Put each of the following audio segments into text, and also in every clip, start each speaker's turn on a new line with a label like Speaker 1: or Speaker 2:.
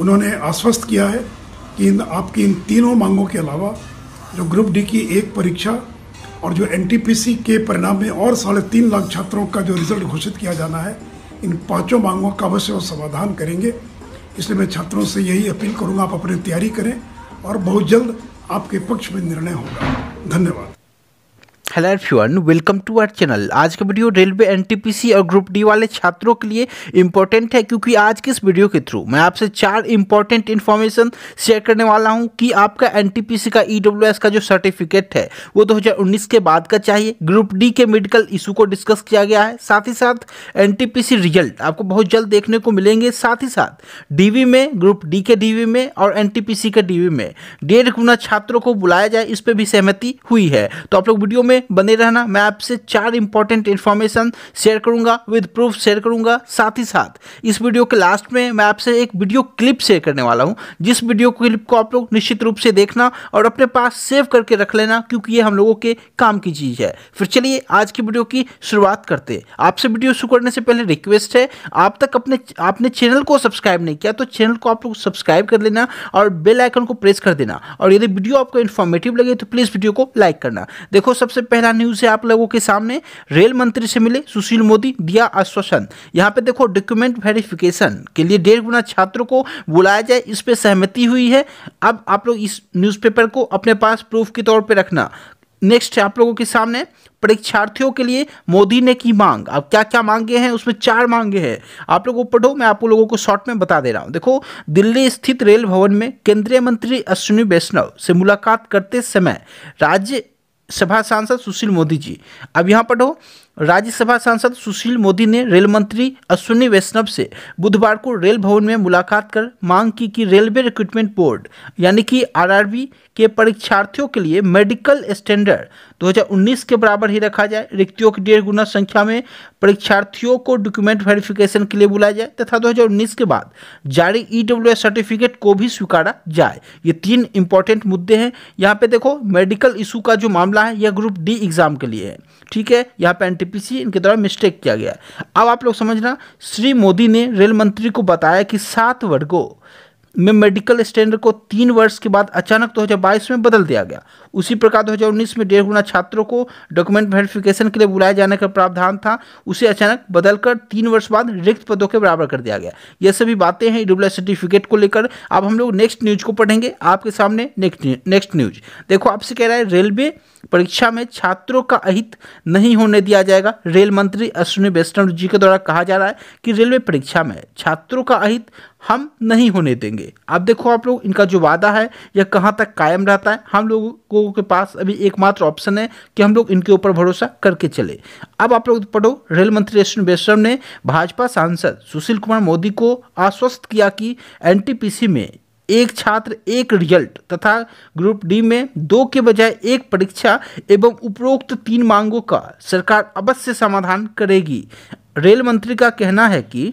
Speaker 1: उन्होंने आश्वस्त किया है कि इन आपकी इन तीनों मांगों के अलावा जो ग्रुप डी की एक परीक्षा और जो एन के परिणाम में और साढ़े तीन लाख छात्रों का जो रिजल्ट घोषित किया जाना है इन पांचों मांगों का अवश्य और समाधान करेंगे इसलिए मैं छात्रों से यही अपील करूँगा आप अपनी तैयारी करें और बहुत जल्द आपके पक्ष में निर्णय
Speaker 2: होगा धन्यवाद hello everyone welcome to our channel आज का वीडियो रेलवे एनटीपीसी और ग्रुप डी वाले छात्रों के लिए इम्पोर्टेंट है क्योंकि आज के इस वीडियो के थ्रू मैं आपसे चार इम्पोर्टेंट इन्फॉर्मेशन शेयर करने वाला हूं कि आपका एनटीपीसी का ईडब्ल्यूएस e का जो सर्टिफिकेट है वो 2019 के बाद का चाहिए ग्रुप डी के मेडिकल इशू को डिस्कस किया गया है साथ ही साथ एन रिजल्ट आपको बहुत जल्द देखने को मिलेंगे साथ ही साथ डी में ग्रुप डी के डी में और एन के डी में डेढ़ गुना छात्रों को बुलाया जाए इस पर भी सहमति हुई है तो आप लोग वीडियो में में बने रहना मैं आपसे चार इंपॉर्टेंट इन्फॉर्मेशन शेयर करूंगा विद प्रूफ शेयर करूंगा साथ ही साथ इस वीडियो के लास्ट में मैं आपसे एक वीडियो क्लिप शेयर करने वाला हूं जिस वीडियो क्लिप को आप लोग निश्चित रूप से देखना और अपने पास सेव करके रख लेना क्योंकि ये हम लोगों के काम की चीज़ है फिर चलिए आज की वीडियो की शुरुआत करते आपसे वीडियो शुरू करने से पहले रिक्वेस्ट है आप तक अपने आपने चैनल को सब्सक्राइब नहीं किया तो चैनल को आप लोग सब्सक्राइब कर लेना और बेल आइकन को प्रेस कर देना और यदि वीडियो आपको इन्फॉर्मेटिव लगे तो प्लीज़ वीडियो को लाइक करना देखो सबसे पहला न्यूज है आप लोगों के सामने रेल मंत्री से मिले सुशील मोदी दिया आश्वासन यहाँ पे देखो डॉक्यूमेंट वेरिफिकेशन के लिए डेढ़ गुना छात्रों को बुलाया जाए इस पर सहमति हुई है अब आप लोग इस न्यूज़पेपर को अपने पास प्रूफ के तौर पर रखना नेक्स्ट आप लोगों के सामने परीक्षार्थियों के लिए मोदी ने की मांग अब क्या क्या मांगे हैं उसमें चार मांगे हैं आप लोगों पढ़ो मैं आप लोगों को शॉर्ट में बता दे रहा हूं देखो दिल्ली स्थित रेल भवन में केंद्रीय मंत्री अश्विनी वैष्णव से मुलाकात करते समय राज्य सभा सांसद सुशील मोदी जी अब यहाँ पढ़ो राज्यसभा सांसद सुशील मोदी ने रेल मंत्री अश्विनी वैष्णव से बुधवार को रेल भवन में मुलाकात कर मांग की कि रेलवे रिक्रूटमेंट बोर्ड यानी कि आरआरबी के परीक्षार्थियों के लिए मेडिकल स्टैंडर्ड 2019 के बराबर ही रखा जाए रिक्तियों की डेढ़ गुना संख्या में परीक्षार्थियों को डॉक्यूमेंट वेरिफिकेशन के लिए बुलाया जाए तथा 2019 के बाद जारी ई सर्टिफिकेट को भी स्वीकारा जाए ये तीन इंपॉर्टेंट मुद्दे हैं यहाँ पे देखो मेडिकल इशू का जो मामला है यह ग्रुप डी एग्जाम के लिए है ठीक है यहाँ पे एनटीपीसी इनके द्वारा मिस्टेक किया गया अब आप लोग समझना श्री मोदी ने रेल मंत्री को बताया कि सात वर्गों में मेडिकल स्टैंडर्ड को तीन वर्ष के बाद अचानक दो हज़ार बाईस में बदल दिया गया उसी प्रकार दो हज़ार उन्नीस में डेढ़ गुना छात्रों को डॉक्यूमेंट वेरिफिकेशन के लिए बुलाए जाने का प्रावधान था उसे अचानक बदलकर तीन वर्ष बाद रिक्त पदों के बराबर कर दिया गया यह सभी बातें हैं डब्ल्यू e सर्टिफिकेट को लेकर अब हम लोग नेक्स्ट न्यूज को पढ़ेंगे आपके सामने नेक्स्ट नेक्स्ट न्यूज देखो आपसे कह रहा है रेलवे परीक्षा में छात्रों का अहित नहीं होने दिया जाएगा रेल मंत्री अश्विनी वैष्णव जी के द्वारा कहा जा रहा है कि रेलवे परीक्षा में छात्रों का अहित हम नहीं होने देंगे अब देखो आप लोग इनका जो वादा है यह कहाँ तक कायम रहता है हम लोगों के पास अभी एकमात्र ऑप्शन है कि हम लोग इनके ऊपर भरोसा करके चले अब आप लोग पढ़ो रेल मंत्री अश्विन वैष्णव ने भाजपा सांसद सुशील कुमार मोदी को आश्वस्त किया कि एन में एक छात्र एक रिजल्ट तथा ग्रुप डी में दो के बजाय एक परीक्षा एवं उपरोक्त तीन मांगों का सरकार अवश्य समाधान करेगी रेल मंत्री का कहना है कि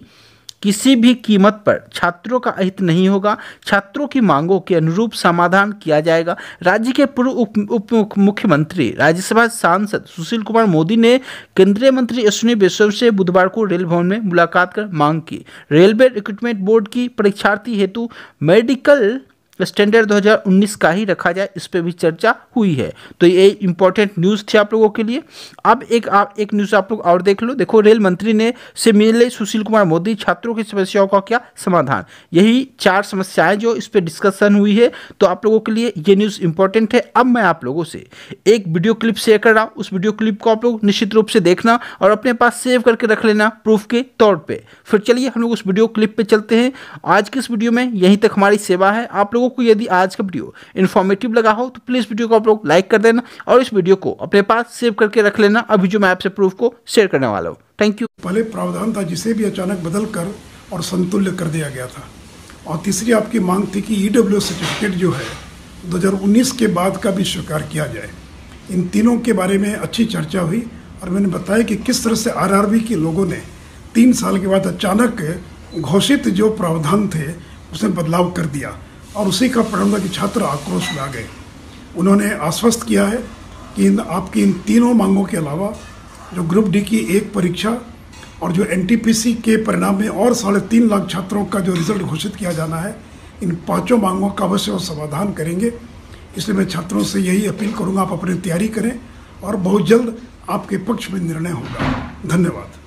Speaker 2: किसी भी कीमत पर छात्रों का अहित नहीं होगा छात्रों की मांगों के अनुरूप समाधान किया जाएगा राज्य के पूर्व उप, उप, उप मुख्यमंत्री राज्यसभा सांसद सुशील कुमार मोदी ने केंद्रीय मंत्री अश्विनी वैष्णव से बुधवार को रेल भवन में मुलाकात कर मांग की रेलवे रिक्रूटमेंट बोर्ड की परीक्षार्थी हेतु मेडिकल स्टैंडर्ड 2019 का ही रखा जाए इस पर भी चर्चा हुई है तो ये इंपॉर्टेंट न्यूज़ थी आप लोगों के लिए अब एक आप एक न्यूज़ आप लोग और देख लो देखो रेल मंत्री ने से मिले सुशील कुमार मोदी छात्रों की समस्याओं का क्या समाधान यही चार समस्याएं जो इस पर डिस्कशन हुई है तो आप लोगों के लिए ये न्यूज़ इंपॉर्टेंट है अब मैं आप लोगों से एक वीडियो क्लिप शेयर कर रहा हूँ उस वीडियो क्लिप को आप लोग निश्चित रूप से देखना और अपने पास सेव करके रख लेना प्रूफ के तौर पर फिर चलिए हम लोग उस वीडियो क्लिप पर चलते हैं आज की इस वीडियो में यहीं तक हमारी सेवा है आप लोगों लोगों को यदि आज का वीडियो इन्फॉर्मेटिव लगा हो तो प्लीज़ वीडियो को आप लोग लाइक कर देना और इस वीडियो को अपने पास सेव करके रख लेना अभी जो मैं आपसे प्रूफ को शेयर करने वाला हूँ
Speaker 1: थैंक यू पहले प्रावधान था जिसे भी अचानक बदल कर और संतुल्य कर दिया गया था और तीसरी आपकी मांग थी कि ई e सर्टिफिकेट जो है दो के बाद का भी स्वीकार किया जाए इन तीनों के बारे में अच्छी चर्चा हुई और मैंने बताया कि किस तरह से आर के लोगों ने तीन साल के बाद अचानक घोषित जो प्रावधान थे उसमें बदलाव कर दिया और उसी का परिणाम था कि छात्र आक्रोश में आ गए उन्होंने आश्वस्त किया है कि इन आपकी इन तीनों मांगों के अलावा जो ग्रुप डी की एक परीक्षा और जो एन के परिणाम में और साढ़े तीन लाख छात्रों का जो रिजल्ट घोषित किया जाना है इन पांचों मांगों का अवश्य समाधान करेंगे इसलिए मैं छात्रों से यही अपील करूंगा आप अपनी तैयारी करें और बहुत जल्द आपके पक्ष में निर्णय होगा धन्यवाद